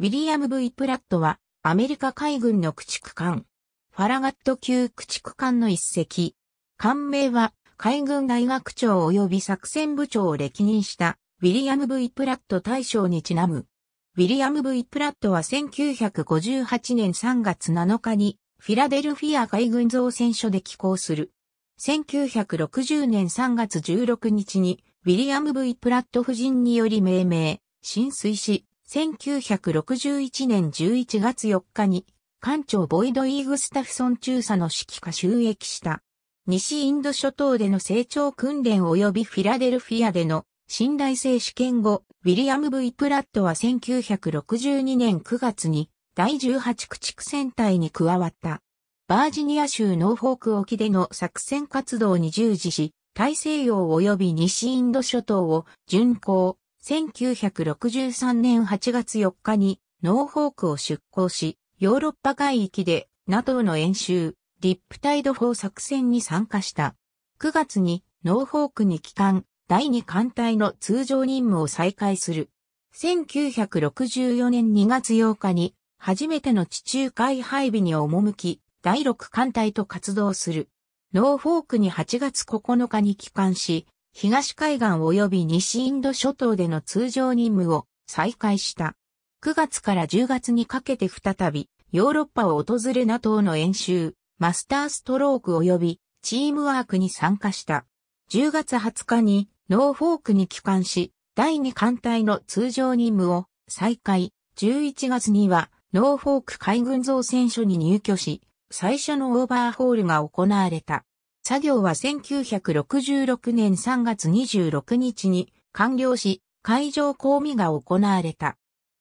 ウィリアム・ V・ プラットは、アメリカ海軍の駆逐艦、ファラガット級駆逐艦の一隻。艦名は、海軍大学長及び作戦部長を歴任した、ウィリアム・ V・ プラット大将にちなむ。ウィリアム・ V・ プラットは1958年3月7日に、フィラデルフィア海軍造船所で寄港する。1960年3月16日に、ウィリアム・ V・ プラット夫人により命名、浸水し、1961年11月4日に、艦長ボイド・イーグスタフソン中佐の指揮下収益した。西インド諸島での成長訓練及びフィラデルフィアでの信頼性試験後、ウィリアム・ V・ プラットは1962年9月に第18駆逐戦隊に加わった。バージニア州ノーフォーク沖での作戦活動に従事し、大西洋及び西インド諸島を巡航、1963年8月4日にノーフォークを出港し、ヨーロッパ海域で NATO の演習、リップタイド4作戦に参加した。9月にノーフォークに帰還、第2艦隊の通常任務を再開する。1964年2月8日に初めての地中海配備に赴き、第6艦隊と活動する。ノーフォークに8月9日に帰還し、東海岸及び西インド諸島での通常任務を再開した。9月から10月にかけて再びヨーロッパを訪れ NATO の演習、マスターストローク及びチームワークに参加した。10月20日にノーフォークに帰還し、第2艦隊の通常任務を再開。11月にはノーフォーク海軍造船所に入居し、最初のオーバーホールが行われた。作業は1966年3月26日に完了し、海上公務が行われた。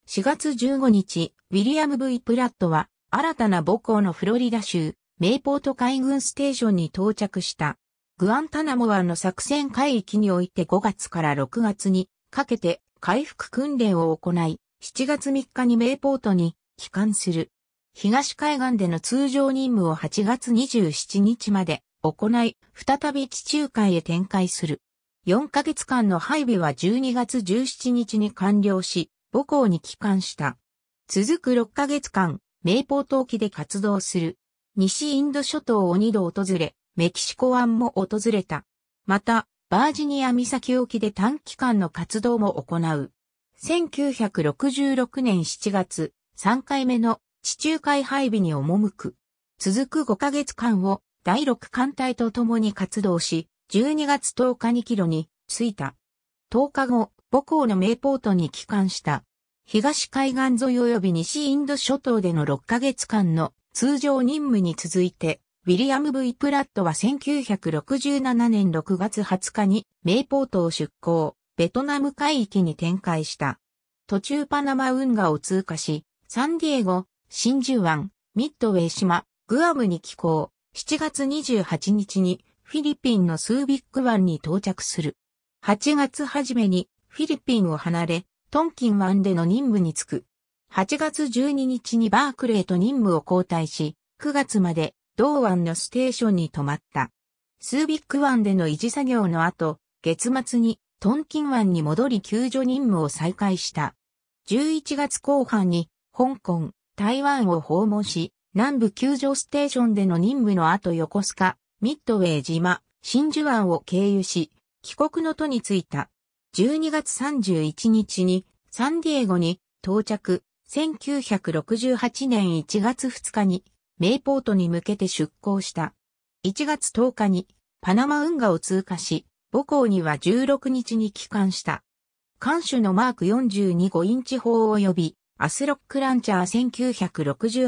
4月15日、ウィリアム・ V・ プラットは新たな母校のフロリダ州、メイポート海軍ステーションに到着した。グアンタナモ湾の作戦海域において5月から6月にかけて回復訓練を行い、7月3日にメイポートに帰還する。東海岸での通常任務を8月27日まで行い、再び地中海へ展開する。4ヶ月間の配備は12月17日に完了し、母校に帰還した。続く6ヶ月間、名ート機で活動する。西インド諸島を2度訪れ、メキシコ湾も訪れた。また、バージニア岬沖で短期間の活動も行う。1966年7月、3回目の地中海配備に赴く。続く5ヶ月間を第6艦隊と共に活動し、12月10日に帰路に着いた。10日後、母校の名ポートに帰還した。東海岸沿い及び西インド諸島での6ヶ月間の通常任務に続いて、ウィリアム・ V・ プラットは1967年6月20日に名ポートを出港、ベトナム海域に展開した。途中パナマ運河を通過し、サンディエゴ、真珠湾、ミッドウェイ島、グアムに寄港。7月28日にフィリピンのスービック湾に到着する。8月初めにフィリピンを離れ、トンキン湾での任務に就く。8月12日にバークレーと任務を交代し、9月まで同湾のステーションに泊まった。スービック湾での維持作業の後、月末にトンキン湾に戻り救助任務を再開した。11月後半に香港、台湾を訪問し、南部救助ステーションでの任務の後横須賀、ミッドウェー島、真珠湾を経由し、帰国の途に着いた。12月31日にサンディエゴに到着。1968年1月2日にメイポートに向けて出港した。1月10日にパナマ運河を通過し、母港には16日に帰還した。艦首のマーク42 5インチ砲呼びアスロックランチャー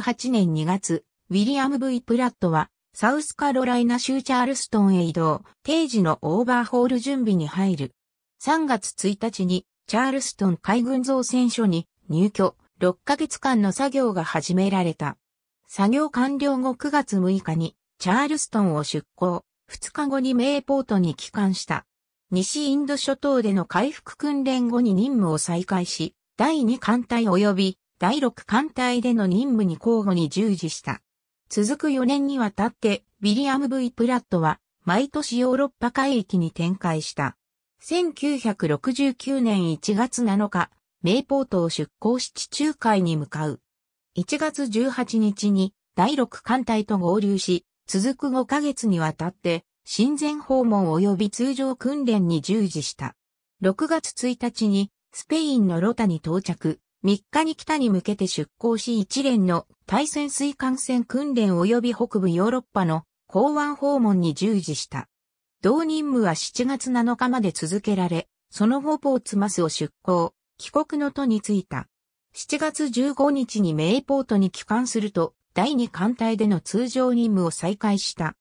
1968年2月、ウィリアム・ V・ プラットは、サウスカロライナ州チャールストンへ移動、定時のオーバーホール準備に入る。3月1日に、チャールストン海軍造船所に入居、6ヶ月間の作業が始められた。作業完了後9月6日に、チャールストンを出港、2日後にメイポートに帰還した。西インド諸島での回復訓練後に任務を再開し、第2艦隊及び第6艦隊での任務に交互に従事した。続く4年にわたって、ビリアム・ V・ プラットは、毎年ヨーロッパ海域に展開した。1969年1月7日、メイポートを出港し地中海に向かう。1月18日に第6艦隊と合流し、続く5ヶ月にわたって、親善訪問及び通常訓練に従事した。6月1日にスペインのロタに到着、3日に北に向けて出港し一連の対潜水艦船訓練及び北部ヨーロッパの港湾訪問に従事した。同任務は7月7日まで続けられ、その後ポーツマスを出港、帰国の途に着いた。7月15日にメイポートに帰還すると、第2艦隊での通常任務を再開した。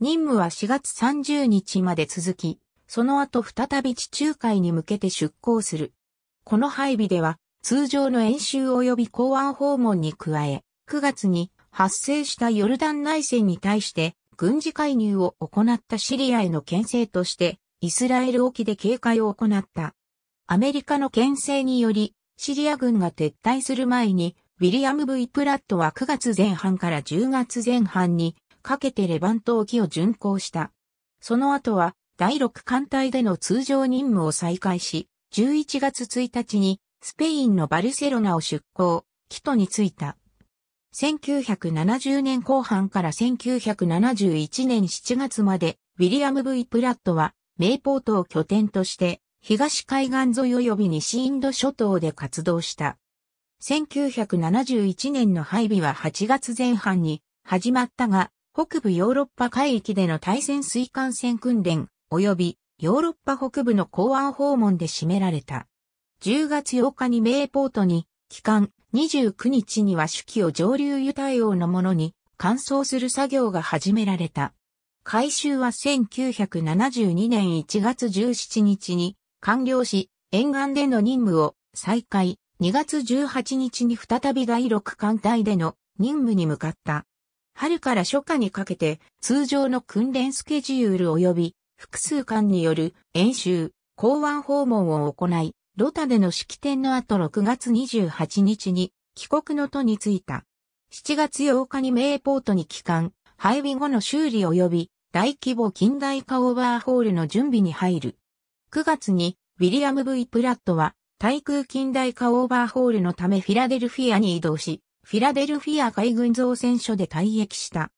任務は4月30日まで続き、その後再び地中海に向けて出港する。この配備では、通常の演習及び港湾訪問に加え、9月に発生したヨルダン内戦に対して軍事介入を行ったシリアへの牽制として、イスラエル沖で警戒を行った。アメリカの牽制により、シリア軍が撤退する前に、ウィリアム・ V・ プラットは9月前半から10月前半にかけてレバント沖を巡航した。その後は第6艦隊での通常任務を再開し、11月1日にスペインのバルセロナを出港、キトに着いた。1970年後半から1971年7月まで、ウィリアム・ V・ プラットは、メイポートを拠点として、東海岸沿い及び西インド諸島で活動した。1971年の配備は8月前半に始まったが、北部ヨーロッパ海域での対戦水艦船訓練及びヨーロッパ北部の港湾訪問で占められた。10月8日に名ポートに、帰還、29日には手記を上流油対応のものに乾燥する作業が始められた。改修は1972年1月17日に完了し、沿岸での任務を再開、2月18日に再び第6艦隊での任務に向かった。春から初夏にかけて通常の訓練スケジュール及び複数艦による演習、港湾訪問を行い、ロタでの式典の後6月28日に帰国の途に着いた。7月8日に名ポートに帰還、配備後の修理及び大規模近代化オーバーホールの準備に入る。9月にウィリアム・ V・ プラットは対空近代化オーバーホールのためフィラデルフィアに移動し、フィラデルフィア海軍造船所で退役した。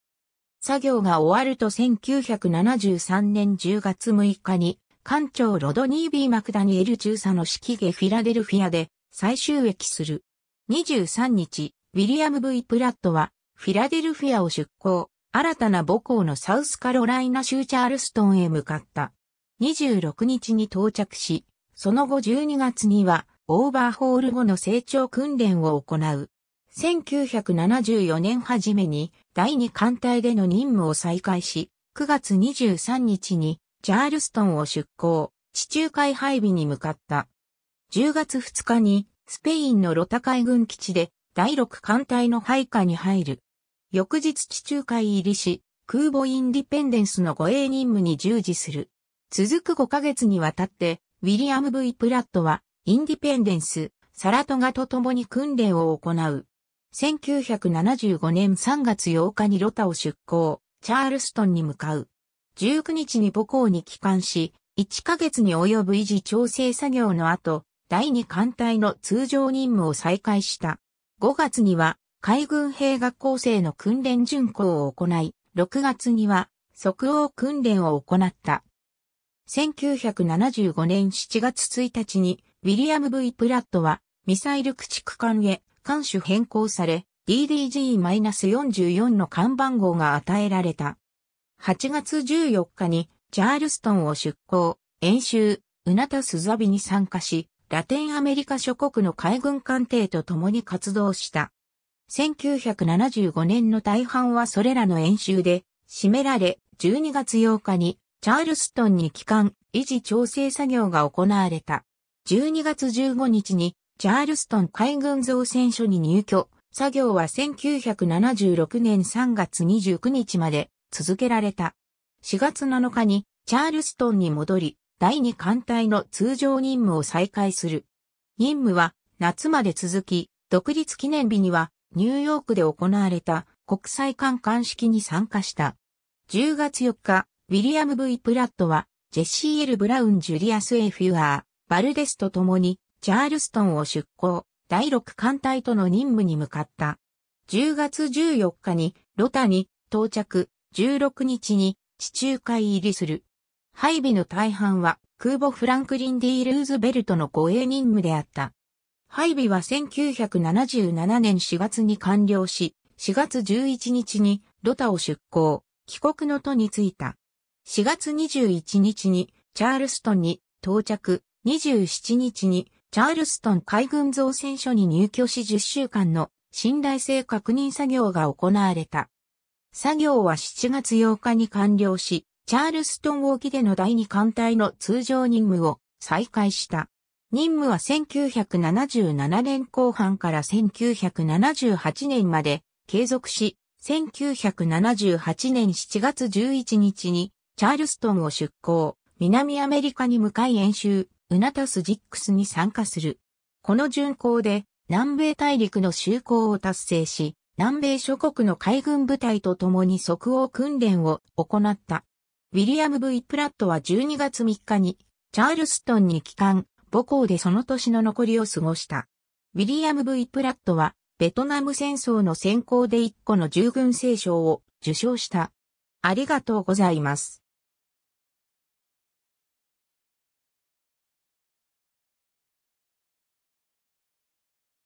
作業が終わると1973年10月6日に、艦長ロドニー・ビー・マクダニエル中佐の指揮下フィラデルフィアで最終駅する。23日、ウィリアム・ V・ プラットは、フィラデルフィアを出港、新たな母校のサウスカロライナ州チャールストンへ向かった。26日に到着し、その後12月には、オーバーホール後の成長訓練を行う。1974年初めに第2艦隊での任務を再開し、9月23日にチャールストンを出港、地中海配備に向かった。10月2日にスペインのロタ海軍基地で第6艦隊の配下に入る。翌日地中海入りし、空母インディペンデンスの護衛任務に従事する。続く5ヶ月にわたって、ウィリアム・ V・ プラットは、インディペンデンス、サラトガと共に訓練を行う。1975年3月8日にロタを出港、チャールストンに向かう。19日に母港に帰還し、1ヶ月に及ぶ維持調整作業の後、第2艦隊の通常任務を再開した。5月には海軍兵学校生の訓練巡航を行い、6月には即応訓練を行った。1975年7月1日にウィリアム・ V・ プラットはミサイル駆逐艦へ艦種変更され、DDG-44 の艦番号が与えられた。8月14日にチャールストンを出港、演習、うなたすざびに参加し、ラテンアメリカ諸国の海軍艦艇と共に活動した。1975年の大半はそれらの演習で、占められ、12月8日にチャールストンに帰還、維持調整作業が行われた。12月15日にチャールストン海軍造船所に入居。作業は1976年3月29日まで続けられた。4月7日にチャールストンに戻り、第2艦隊の通常任務を再開する。任務は夏まで続き、独立記念日にはニューヨークで行われた国際艦艦式に参加した。10月4日、ウィリアム・ V・ プラットは、ジェシー・エル・ブラウン・ジュリアス・エフュアー、バルデスと共に、チャールストンを出港、第6艦隊との任務に向かった。10月14日に、ロタに到着、16日に地中海入りする。配備の大半は空母フランクリン・ディ・ルーズベルトの護衛任務であった。配備は1977年4月に完了し、4月11日にロタを出港、帰国の途に着いた。4月21日にチャールストンに到着、27日にチャールストン海軍造船所に入居し10週間の信頼性確認作業が行われた。作業は7月8日に完了し、チャールストン沖での第2艦隊の通常任務を再開した。任務は1977年後半から1978年まで継続し、1978年7月11日にチャールストンを出港、南アメリカに向かい演習、ウナタスジックスに参加する。この巡航で南米大陸の就航を達成し、南米諸国の海軍部隊と共に即応訓練を行った。ウィリアム・ V・ プラットは12月3日にチャールストンに帰還、母校でその年の残りを過ごした。ウィリアム・ V・ プラットはベトナム戦争の先行で1個の従軍聖賞を受賞した。ありがとうございます。